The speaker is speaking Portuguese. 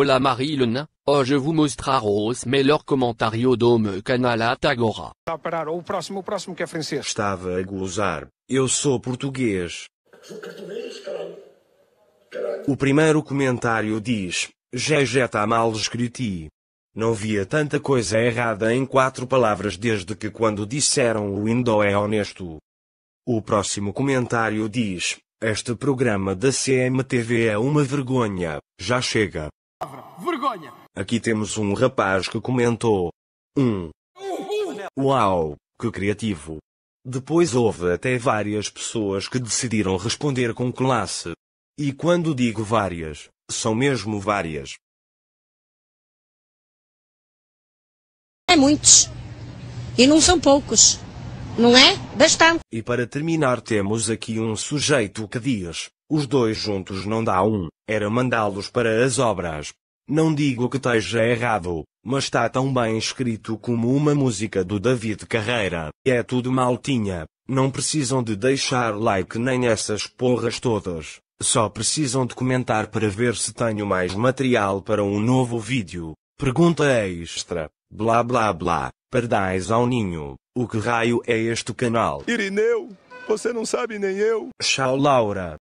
Hola Marilena, hoje oh, vos mostraros melhor comentário do meu canal até agora. Está a parar, o próximo, o próximo que é francês. Estava a gozar, eu sou português. Sou português, caralho. caralho. O primeiro comentário diz, GG está mal escrito. Não via tanta coisa errada em quatro palavras desde que quando disseram o Indo é honesto. O próximo comentário diz, este programa da CMTV é uma vergonha, já chega palavra. Vergonha. Aqui temos um rapaz que comentou. Um. Uau, que criativo. Depois houve até várias pessoas que decidiram responder com classe. E quando digo várias, são mesmo várias. É muitos. E não são poucos não é? Bastante. E para terminar, temos aqui um sujeito que diz: os dois juntos não dá um, era mandá-los para as obras. Não digo que esteja errado, mas está tão bem escrito como uma música do David Carreira. É tudo maltinha, não precisam de deixar like nem essas porras todas. Só precisam de comentar para ver se tenho mais material para um novo vídeo. Pergunta extra. Blá blá blá. Perdais ao ninho. O que raio é este canal? Irineu, você não sabe nem eu. Tchau, Laura.